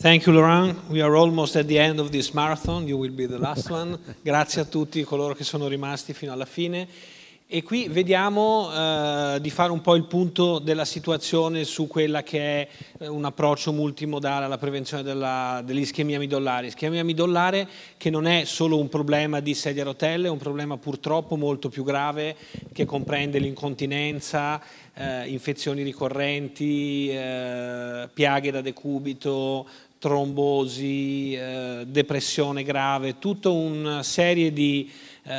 Thank you Laurent, we are almost at the end of this marathon, you will be the last one. Grazie a tutti coloro che sono rimasti fino alla fine. E qui vediamo eh, di fare un po' il punto della situazione su quella che è eh, un approccio multimodale alla prevenzione dell'ischemia dell midollare. Ischemia midollare che non è solo un problema di sedia a rotelle, è un problema purtroppo molto più grave che comprende l'incontinenza, eh, infezioni ricorrenti, eh, piaghe da decubito, trombosi, eh, depressione grave, tutta una serie di, eh,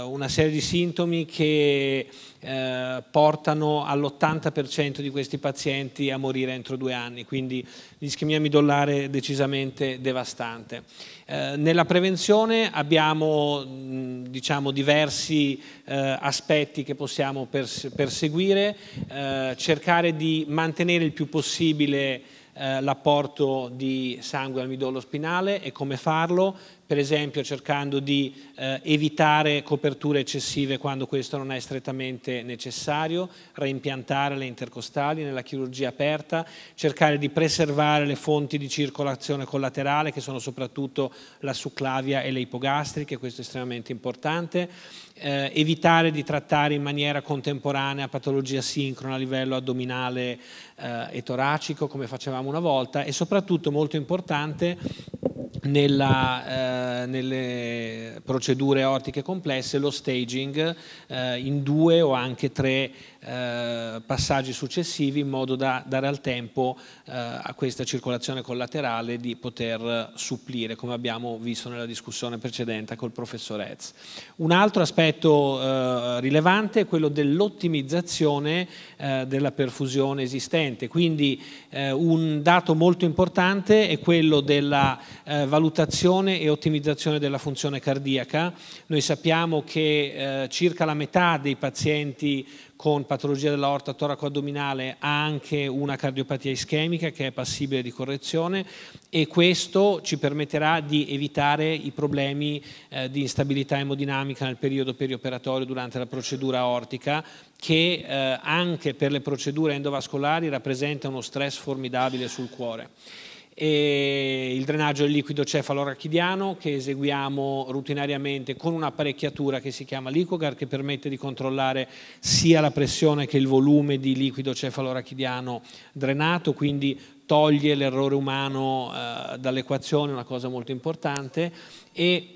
una serie di sintomi che eh, portano all'80% di questi pazienti a morire entro due anni, quindi l'ischemia midollare è decisamente devastante. Eh, nella prevenzione abbiamo mh, diciamo, diversi eh, aspetti che possiamo perse perseguire, eh, cercare di mantenere il più possibile eh, l'apporto di sangue al midollo spinale e come farlo, per esempio cercando di eh, evitare coperture eccessive quando questo non è strettamente necessario, reimpiantare le intercostali nella chirurgia aperta, cercare di preservare le fonti di circolazione collaterale che sono soprattutto la succlavia e le ipogastriche, questo è estremamente importante, eh, evitare di trattare in maniera contemporanea patologia sincrona a livello addominale eh, e toracico come facevamo una volta e soprattutto molto importante nella, eh, nelle procedure ottiche complesse lo staging eh, in due o anche tre eh, passaggi successivi in modo da dare al tempo eh, a questa circolazione collaterale di poter supplire, come abbiamo visto nella discussione precedente col professor Etz. Un altro aspetto eh, rilevante è quello dell'ottimizzazione eh, della perfusione esistente, quindi eh, un dato molto importante è quello della valutazione e ottimizzazione della funzione cardiaca. Noi sappiamo che circa la metà dei pazienti con patologia dell'aorta toraco-addominale ha anche una cardiopatia ischemica che è passibile di correzione e questo ci permetterà di evitare i problemi eh, di instabilità emodinamica nel periodo perioperatorio durante la procedura aortica che eh, anche per le procedure endovascolari rappresenta uno stress formidabile sul cuore e il drenaggio del liquido cefalorachidiano che eseguiamo rutinariamente con un'apparecchiatura che si chiama Licogar che permette di controllare sia la pressione che il volume di liquido cefalorachidiano drenato, quindi toglie l'errore umano eh, dall'equazione, una cosa molto importante, e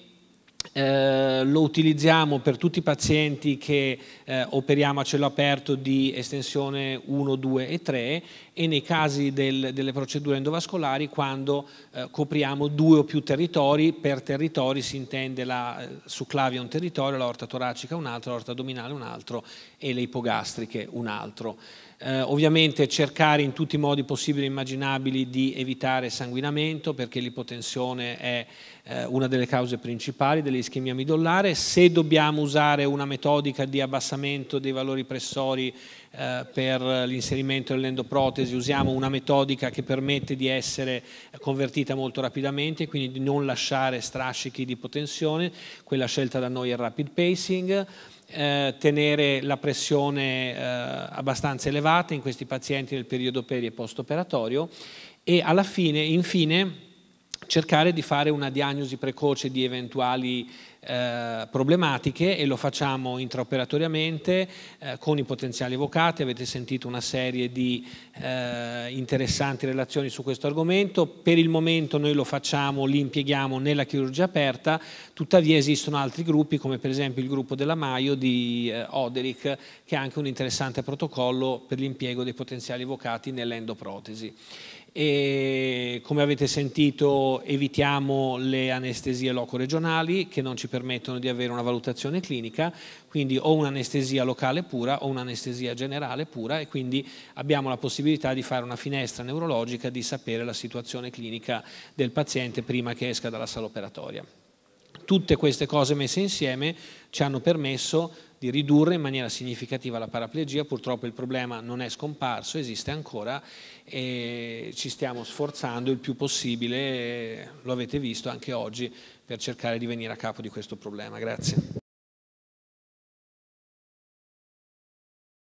eh, lo utilizziamo per tutti i pazienti che eh, operiamo a cielo aperto di estensione 1, 2 e 3 e nei casi del, delle procedure endovascolari quando eh, copriamo due o più territori, per territori si intende la eh, succlavia un territorio, la orta toracica un altro, l'orta addominale un altro e le ipogastriche un altro. Eh, ovviamente cercare in tutti i modi possibili e immaginabili di evitare sanguinamento perché l'ipotensione è eh, una delle cause principali dell'ischemia midollare. Se dobbiamo usare una metodica di abbassamento dei valori pressori eh, per l'inserimento dell'endoprotesi casi usiamo una metodica che permette di essere convertita molto rapidamente, quindi di non lasciare strascichi di ipotensione, quella scelta da noi è il rapid pacing, eh, tenere la pressione eh, abbastanza elevata in questi pazienti nel periodo peri e post-operatorio e alla fine, infine, cercare di fare una diagnosi precoce di eventuali eh, problematiche e lo facciamo intraoperatoriamente eh, con i potenziali avvocati, Avete sentito una serie di eh, interessanti relazioni su questo argomento. Per il momento noi lo facciamo, li impieghiamo nella chirurgia aperta, tuttavia esistono altri gruppi come per esempio il gruppo della Maio di eh, Oderic che ha anche un interessante protocollo per l'impiego dei potenziali avvocati nell'endoprotesi e come avete sentito evitiamo le anestesie loco-regionali che non ci permettono di avere una valutazione clinica, quindi o un'anestesia locale pura o un'anestesia generale pura e quindi abbiamo la possibilità di fare una finestra neurologica di sapere la situazione clinica del paziente prima che esca dalla sala operatoria. Tutte queste cose messe insieme ci hanno permesso di ridurre in maniera significativa la paraplegia, purtroppo il problema non è scomparso, esiste ancora e ci stiamo sforzando il più possibile, lo avete visto anche oggi, per cercare di venire a capo di questo problema. Grazie.